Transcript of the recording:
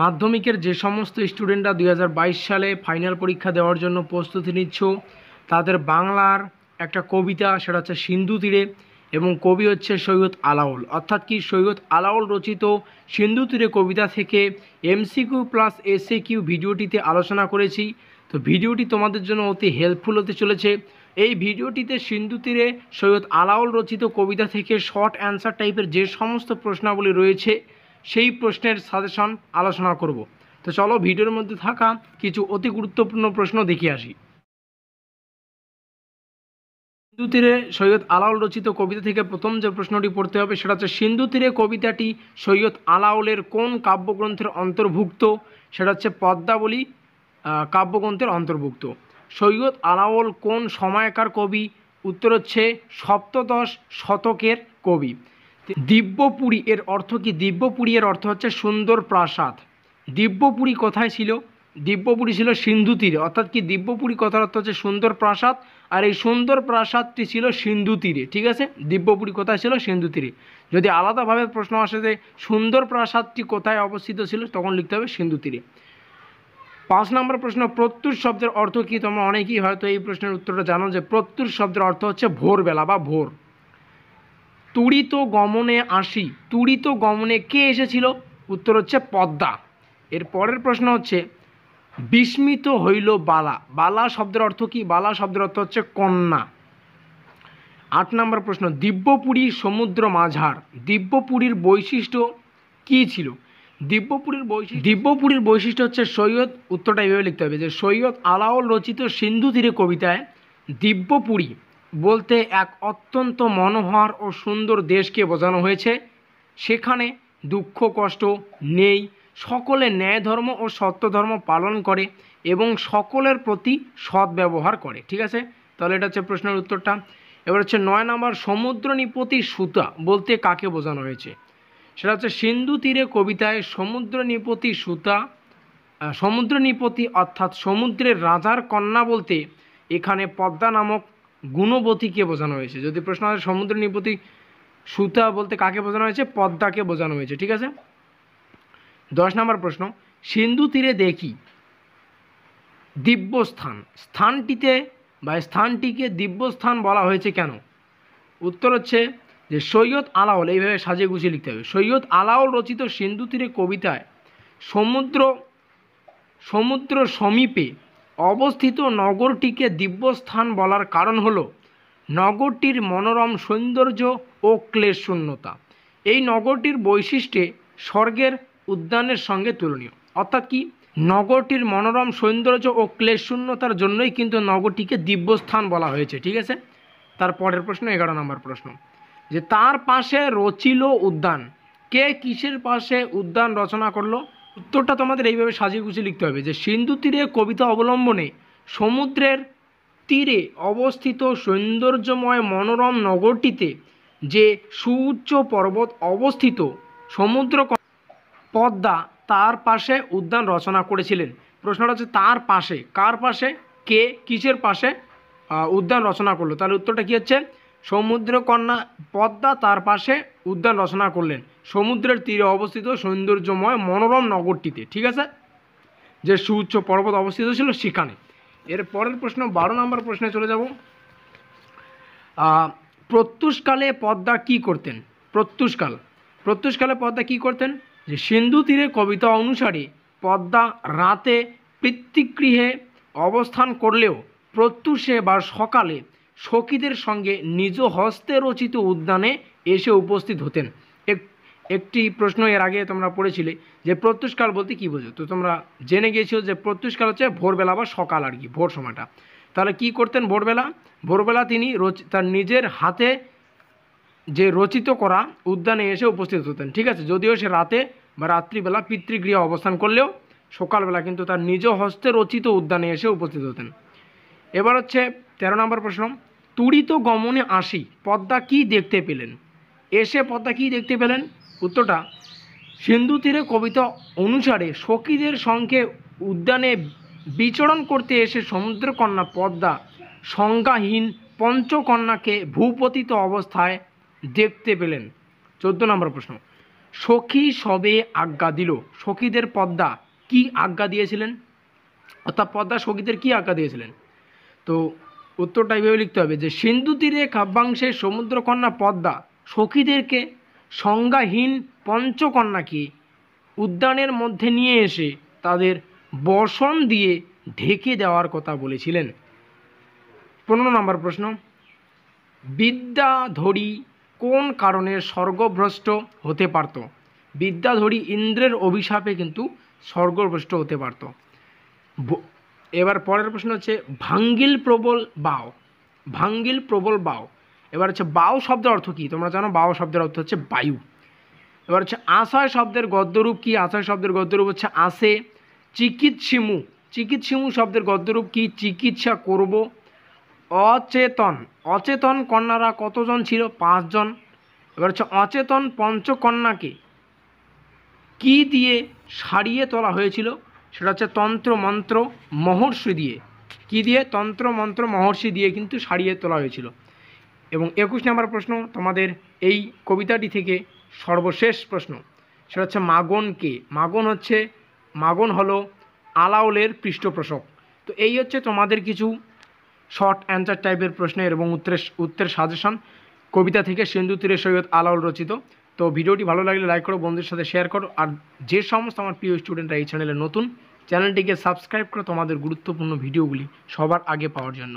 মাধ্যমিকের যে সমস্ত স্টুডেন্টরা দুই সালে ফাইনাল পরীক্ষা দেওয়ার জন্য প্রস্তুতি নিচ্ছ তাদের বাংলার একটা কবিতা সেটা হচ্ছে সিন্ধু তীরে এবং কবি হচ্ছে সৈয়দ আলাউল অর্থাৎ কি সৈয়দ আলাউল রচিত সিন্ধু তীরে কবিতা থেকে এমসিকিউ প্লাস এসএ কিউ ভিডিওটিতে আলোচনা করেছি তো ভিডিওটি তোমাদের জন্য অতি হেল্পফুল হতে চলেছে এই ভিডিওটিতে সিন্ধু তীরে সৈয়দ আলাউল রচিত কবিতা থেকে শর্ট অ্যান্সার টাইপের যে সমস্ত প্রশ্নাবলী রয়েছে সেই প্রশ্নের সাজেশন আলোচনা করব তো চলো ভিডিওর মধ্যে থাকা কিছু অতি গুরুত্বপূর্ণ প্রশ্ন দেখে আসি সিন্ধু তীরে সৈয়দ আলাউল রচিত কবিতা থেকে প্রথম যে প্রশ্নটি পড়তে হবে সেটা হচ্ছে সিন্ধু তীরে কবিতাটি সৈয়দ আলাউলের কোন কাব্যগ্রন্থের অন্তর্ভুক্ত সেটা হচ্ছে পদ্মাবলী কাব্যগ্রন্থের অন্তর্ভুক্ত সৈয়দ আলাউল কোন সময়কার কবি উত্তর হচ্ছে সপ্তদশ শতকের কবি দিব্যপুরী এর অর্থ কি দিব্যপুরী এর অর্থ হচ্ছে সুন্দর প্রাসাদ দিব্যপুরী কোথায় ছিল দিব্যপুরী ছিল সিন্ধু তীরে অর্থাৎ কি দিব্যপুরী কথার অর্থ হচ্ছে সুন্দর প্রাসাদ আর এই সুন্দর প্রাসাদটি ছিল সিন্ধু তীরে ঠিক আছে দিব্যপুরী কোথায় ছিল সিন্ধু তীরে যদি আলাদাভাবে প্রশ্ন আসে যে সুন্দর প্রাসাদটি কোথায় অবস্থিত ছিল তখন লিখতে হবে সিন্ধু তীরে পাঁচ নম্বর প্রশ্ন প্রত্যুর শব্দের অর্থ কী তোমরা অনেকেই হয়তো এই প্রশ্নের উত্তরটা জানো যে প্রত্যুর শব্দের অর্থ হচ্ছে ভোরবেলা বা ভোর তুড়িত গমনে আসি তুড়িত গমনে কে এসেছিল উত্তর হচ্ছে পদ্মা এর পরের প্রশ্ন হচ্ছে বিস্মিত হইল বালা বালা শব্দের অর্থ কি বালা শব্দের অর্থ হচ্ছে কন্যা আট নম্বর প্রশ্ন দিব্যপুরী সমুদ্র মাঝার দিব্যপুরীর বৈশিষ্ট্য কী ছিল দিব্যপুরীর বৈশিষ্ট্য দিব্যপুরীর বৈশিষ্ট্য হচ্ছে সৈয়দ উত্তরটা এভাবে লিখতে হবে যে সৈয়দ আলাওল রচিত সিন্ধু তীরে কবিতায় দিব্যপুরী বলতে এক অত্যন্ত মনোহর ও সুন্দর দেশকে বোঝানো হয়েছে সেখানে দুঃখ কষ্ট নেই সকলে ন্যায় ধর্ম ও সত্য ধর্ম পালন করে এবং সকলের প্রতি সৎ ব্যবহার করে ঠিক আছে তাহলে এটা হচ্ছে প্রশ্নের উত্তরটা এবার হচ্ছে নয় নম্বর সমুদ্র নিপতি সুতা বলতে কাকে বোঝানো হয়েছে সেটা হচ্ছে সিন্ধু তীরে কবিতায় সমুদ্র নিপতি সুতা সমুদ্র নিপতি অর্থাৎ সমুদ্রের রাজার কন্যা বলতে এখানে পদ্মা নামক গুণবতীকে বোঝানো হয়েছে যদি প্রশ্ন হয় সমুদ্র নিপতি সুতা বলতে কাকে বোঝানো হয়েছে পদ্মাকে বোঝানো হয়েছে ঠিক আছে দশ নম্বর প্রশ্ন সিন্ধু তীরে দেখি দিব্যস্থান স্থানটিতে বা স্থানটিকে দিব্যস্থান বলা হয়েছে কেন উত্তর হচ্ছে যে সৈয়দ আলাওল এইভাবে সাজে গুছিয়ে লিখতে হবে সৈয়দ আলাওল রচিত সিন্ধু তীরে কবিতায় সমুদ্র সমুদ্র সমীপে অবস্থিত নগরটিকে দিব্যস্থান বলার কারণ হল নগরটির মনোরম সৌন্দর্য ও ক্লেশ শূন্যতা এই নগরটির বৈশিষ্ট্যে স্বর্গের উদ্যানের সঙ্গে তুলনীয় অর্থাৎ কি নগরটির মনোরম সৌন্দর্য ও ক্লেশ শূন্যতার জন্যই কিন্তু নগরটিকে দিব্যস্থান বলা হয়েছে ঠিক আছে তার পরের প্রশ্ন এগারো নম্বর প্রশ্ন যে তার পাশে রচিল উদ্যান কে কিসের পাশে উদ্যান রচনা করলো উত্তরটা তোমাদের এইভাবে সাজিয়ে গুছিয়ে লিখতে হবে যে সিন্ধু তীরে কবিতা অবলম্বনে সমুদ্রের তীরে অবস্থিত সৌন্দর্যময় মনোরম নগরটিতে যে সুউচ্চ পর্বত অবস্থিত সমুদ্র পদ্মা তার পাশে উদ্যান রচনা করেছিলেন প্রশ্নটা হচ্ছে তার পাশে কার পাশে কে কিসের পাশে উদ্যান রচনা করলো তাহলে উত্তরটা কী হচ্ছে সমুদ্রকন্যা পদ্মা তার পাশে উদ্যান রচনা করলেন সমুদ্রের তীরে অবস্থিত সৌন্দর্যময় মনোরম নগরটিতে ঠিক আছে যে সুউচ্চ পর্বত অবস্থিত ছিল সেখানে এর পরের প্রশ্ন বারো নম্বর প্রশ্নে চলে যাব প্রত্যুষকালে পদ্মা কি করতেন প্রত্যুষকাল প্রত্যুষকালে পদ্মা কি করতেন যে সিন্ধু তীরে কবিতা অনুসারে পদ্মা রাতে পিতৃগৃহে অবস্থান করলেও প্রত্যুষে বা সকালে সখীদের সঙ্গে নিজ হস্তে রচিত উদ্যানে এসে উপস্থিত হতেন একটি প্রশ্ন এর আগে তোমরা পড়েছিলে যে প্রত্যুষকাল বলতে কী বোঝো তো তোমরা জেনে গিয়েছো যে প্রত্যুষকাল হচ্ছে ভোরবেলা বা সকাল আর কি ভোর সময়টা তাহলে কি করতেন ভোরবেলা ভোরবেলা তিনি তার নিজের হাতে যে রচিত করা উদ্যানে এসে উপস্থিত হতেন ঠিক আছে যদিও সে রাতে বা রাত্রিবেলা পিতৃগৃহে অবস্থান করলেও সকালবেলা কিন্তু তার নিজ হস্তে রচিত উদ্যানে এসে উপস্থিত হতেন এবার হচ্ছে তেরো নম্বর প্রশ্ন তুরিত গমনে আসি পদ্মা কি দেখতে পেলেন এসে পদ্মা কি দেখতে পেলেন উত্তরটা সিন্ধু তীরে কবিতা অনুসারে সখীদের সঙ্গে উদ্যানে বিচরণ করতে এসে সমুদ্রকন্যা পদ্মা সংজ্ঞাহীন পঞ্চকন্যাকে ভূপতিত অবস্থায় দেখতে পেলেন চোদ্দ নম্বর প্রশ্ন সখী সবে আজ্ঞা দিল সখীদের পদ্মা কি আজ্ঞা দিয়েছিলেন অর্থাৎ পদ্মা সখীদের কি আজ্ঞা দিয়েছিলেন তো উত্তরটা এইভাবে লিখতে হবে যে সিন্ধু তীরে কাব্যাংশের সমুদ্রকন্যা পদ্মা সখীদেরকে সংজ্ঞাহীন পঞ্চকন্যাকে উদ্যানের মধ্যে নিয়ে এসে তাদের বসন দিয়ে ঢেকে দেওয়ার কথা বলেছিলেন পনেরো নম্বর প্রশ্ন বিদ্যাধরী কোন কারণে স্বর্গভ্রষ্ট হতে পারত বিদ্যাধরী ইন্দ্রের অভিশাপে কিন্তু স্বর্গভ্রষ্ট হতে পারত এবার পরের প্রশ্ন হচ্ছে ভাঙ্গিল প্রবল বাও ভাঙ্গিল প্রবল বাও এবার হচ্ছে বাও শব্দের অর্থ কী তোমরা জানো বাও শব্দের অর্থ হচ্ছে বায়ু এবার হচ্ছে আশায় শব্দের গদ্যরূপ কী আশায় শব্দের গদ্যরূপ হচ্ছে আসে চিকিৎসিমু চিকিৎসিমু শব্দের গদ্যরূপ কী চিকিৎসা করব অচেতন অচেতন কন্যারা কতজন ছিল পাঁচজন এবার হচ্ছে অচেতন পঞ্চকন্যাকে কি দিয়ে সারিয়ে তোলা হয়েছিল সেটা হচ্ছে তন্ত্র মন্ত্র মহর্ষি দিয়ে কি দিয়ে তন্ত্র মন্ত্র মহর্ষি দিয়ে কিন্তু সারিয়ে তোলা হয়েছিল এবং একুশ নাম্বার প্রশ্ন তোমাদের এই কবিতাটি থেকে সর্বশেষ প্রশ্ন সেটা হচ্ছে মাগন কে মাগন হচ্ছে মাগন হলো আলাউলের পৃষ্ঠপোষক তো এই হচ্ছে তোমাদের কিছু শর্ট অ্যান্সার টাইপের প্রশ্নের এবং উত্তরের উত্তরের সাজেশন কবিতা থেকে সিন্ধু তীরে সৈয়দ আলাউল রচিত তো ভিডিওটি ভালো লাগলে লাইক করো বন্ধুদের সাথে শেয়ার করো আর যে সমস্ত আমার প্রিয় স্টুডেন্টরা এই চ্যানেলে নতুন চ্যানেলটিকে সাবস্ক্রাইব করো তোমাদের গুরুত্বপূর্ণ ভিডিওগুলি সবার আগে পাওয়ার জন্য